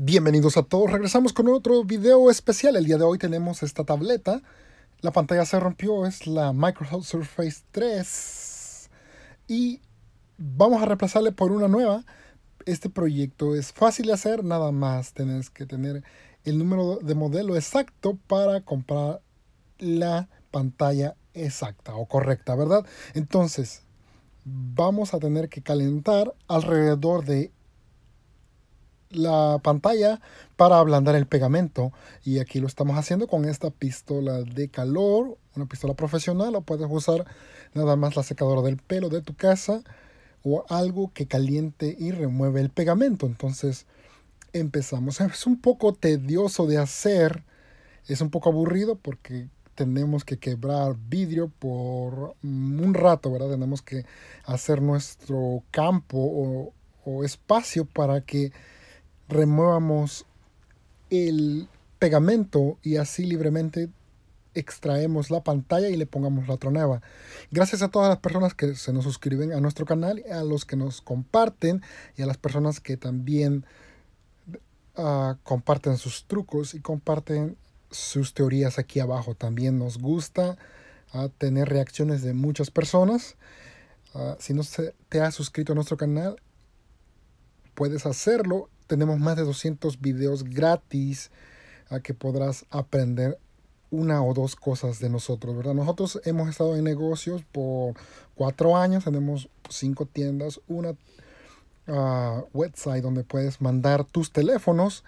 Bienvenidos a todos, regresamos con otro video especial. El día de hoy tenemos esta tableta. La pantalla se rompió, es la Microsoft Surface 3. Y vamos a reemplazarle por una nueva. Este proyecto es fácil de hacer, nada más tenés que tener el número de modelo exacto para comprar la pantalla exacta o correcta, ¿verdad? Entonces, vamos a tener que calentar alrededor de la pantalla para ablandar el pegamento y aquí lo estamos haciendo con esta pistola de calor una pistola profesional o puedes usar nada más la secadora del pelo de tu casa o algo que caliente y remueve el pegamento entonces empezamos es un poco tedioso de hacer es un poco aburrido porque tenemos que quebrar vidrio por un rato, ¿verdad? Tenemos que hacer nuestro campo o espacio para que Remuevamos el pegamento y así libremente extraemos la pantalla y le pongamos la otra Gracias a todas las personas que se nos suscriben a nuestro canal, a los que nos comparten y a las personas que también ah, comparten sus trucos y comparten sus teorías aquí abajo. También nos gusta ah, tener reacciones de muchas personas. Ah, si no te has suscrito a nuestro canal, puedes hacerlo tenemos más de 200 videos gratis a que podrás aprender una o dos cosas de nosotros, ¿verdad? Nosotros hemos estado en negocios por cuatro años, tenemos cinco tiendas, una ah, website donde puedes mandar tus teléfonos,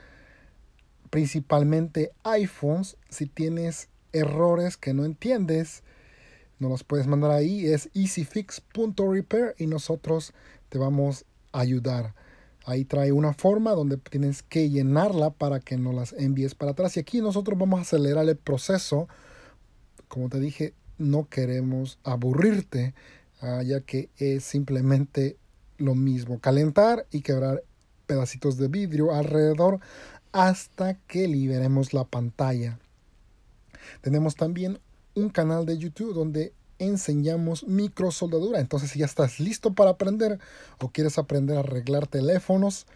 principalmente iPhones, si tienes errores que no entiendes, no los puedes mandar ahí, es easyfix.repair y nosotros te vamos a ayudar. Ahí trae una forma donde tienes que llenarla para que no las envíes para atrás. Y aquí nosotros vamos a acelerar el proceso. Como te dije, no queremos aburrirte, ah, ya que es simplemente lo mismo. Calentar y quebrar pedacitos de vidrio alrededor hasta que liberemos la pantalla. Tenemos también un canal de YouTube donde enseñamos micro soldadura Entonces, si ya estás listo para aprender o quieres aprender a arreglar teléfonos,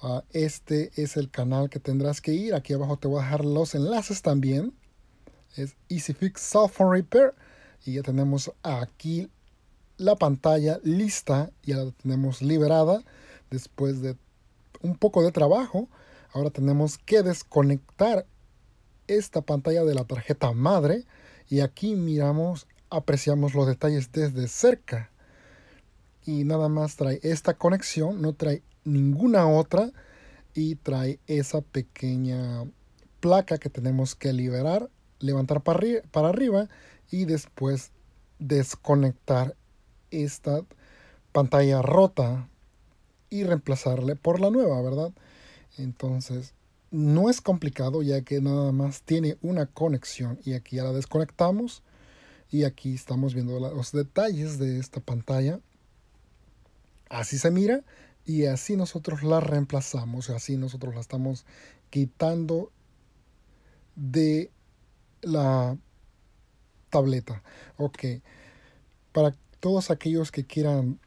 ah, este es el canal que tendrás que ir. Aquí abajo te voy a dejar los enlaces también. Es EasyFix Software Repair. Y ya tenemos aquí la pantalla lista. Ya la tenemos liberada después de un poco de trabajo. Ahora tenemos que desconectar esta pantalla de la tarjeta madre y aquí miramos apreciamos los detalles desde cerca. Y nada más trae esta conexión, no trae ninguna otra. Y trae esa pequeña placa que tenemos que liberar, levantar para, arriba, para arriba y después desconectar esta pantalla rota y reemplazarle por la nueva, ¿verdad? Entonces, no es complicado ya que nada más tiene una conexión y aquí ya la desconectamos y aquí estamos viendo los detalles de esta pantalla. Así se mira y así nosotros la reemplazamos, así nosotros la estamos quitando de la tableta. Ok, para todos aquellos que quieran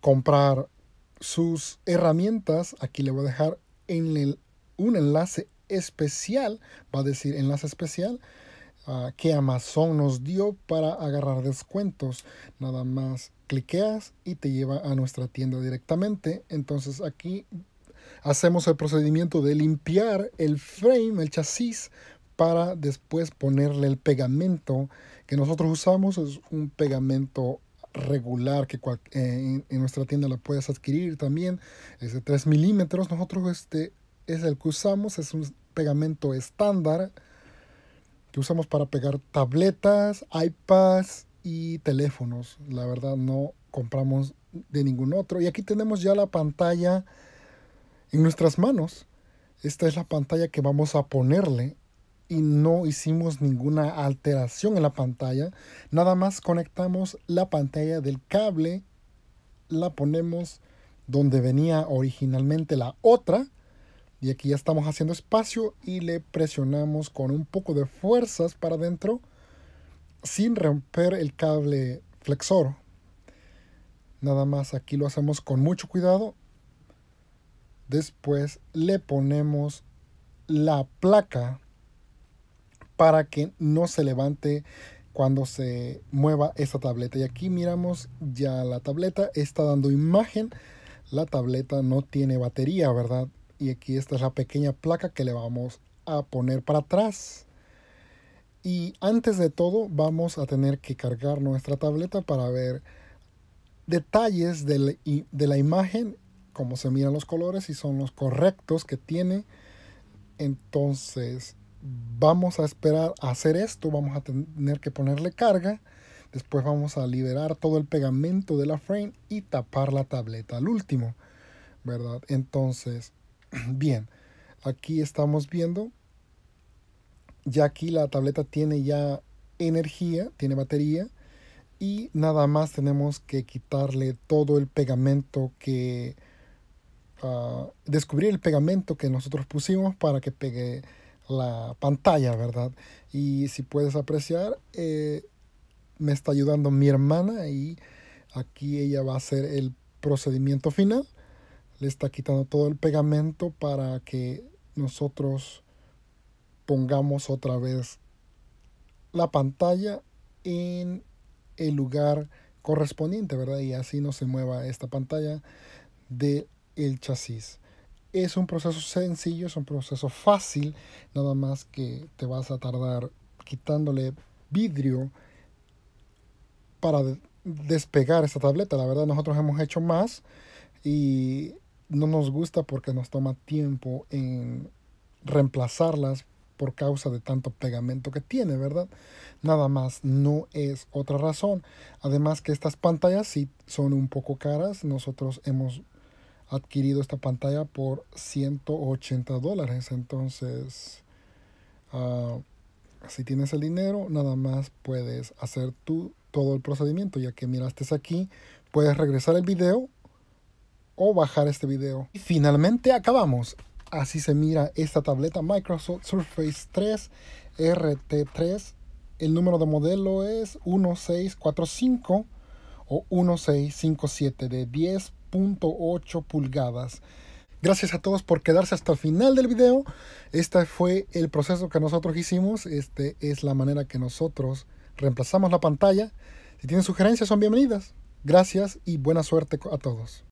comprar sus herramientas, aquí le voy a dejar en un enlace especial, va a decir enlace especial, que Amazon nos dio para agarrar descuentos. Nada más cliqueas y te lleva a nuestra tienda directamente. Entonces aquí hacemos el procedimiento de limpiar el frame, el chasis, para después ponerle el pegamento que nosotros usamos. Es un pegamento regular que eh, en, nuestra tienda la puedes adquirir también. Es de 3 milímetros. Nosotros este es el que usamos. Es un pegamento estándar que usamos para pegar tabletas, iPads y teléfonos. La verdad no compramos de ningún otro. Y aquí tenemos ya la pantalla en nuestras manos. Esta es la pantalla que vamos a ponerle y no hicimos ninguna alteración en la pantalla. Nada más conectamos la pantalla del cable, la ponemos donde venía originalmente la otra y aquí ya estamos haciendo espacio y le presionamos con un poco de fuerzas para adentro sin romper el cable flexor. Nada más aquí lo hacemos con mucho cuidado. Después le ponemos la placa para que no se levante cuando se mueva esta tableta. Y aquí miramos ya la tableta está dando imagen. La tableta no tiene batería, ¿verdad? y aquí esta es la pequeña placa que le vamos a poner para atrás. Y antes de todo vamos a tener que cargar nuestra tableta para ver detalles de la, imagen, cómo se miran los colores y son los correctos que tiene. Entonces vamos a esperar a hacer esto, vamos a tener que ponerle carga. Después vamos a liberar todo el pegamento de la frame y tapar la tableta al último, ¿verdad? Entonces Bien, aquí estamos viendo, ya aquí la tableta tiene ya energía, tiene batería y nada más tenemos que quitarle todo el pegamento que... Ah, descubrir el pegamento que nosotros pusimos para que pegue la pantalla, ¿verdad? Y si puedes apreciar, eh, me está ayudando mi hermana y aquí ella va a hacer el procedimiento final le está quitando todo el pegamento para que nosotros pongamos otra vez la pantalla en el lugar correspondiente, ¿verdad? Y así no se mueva esta pantalla del chasis. Es un proceso sencillo, es un proceso fácil, nada más que te vas a tardar quitándole vidrio para despegar esta tableta. La verdad, nosotros hemos hecho más y no nos gusta porque nos toma tiempo en reemplazarlas por causa de tanto pegamento que tiene, ¿verdad? Nada más, no es otra razón. Además que estas pantallas sí son un poco caras. Nosotros hemos adquirido esta pantalla por 180 dólares. Entonces, ah, si tienes el dinero, nada más puedes hacer tú todo el procedimiento, ya que miraste aquí, puedes regresar el video o bajar este video. Y finalmente acabamos. Así se mira esta tableta Microsoft Surface 3 RT3. El número de modelo es 1645 o 1657 de 10.8 pulgadas. Gracias a todos por quedarse hasta el final del video. Este fue el proceso que nosotros hicimos. Este es la manera que nosotros reemplazamos la pantalla. Si tienen sugerencias son bienvenidas. Gracias y buena suerte a todos.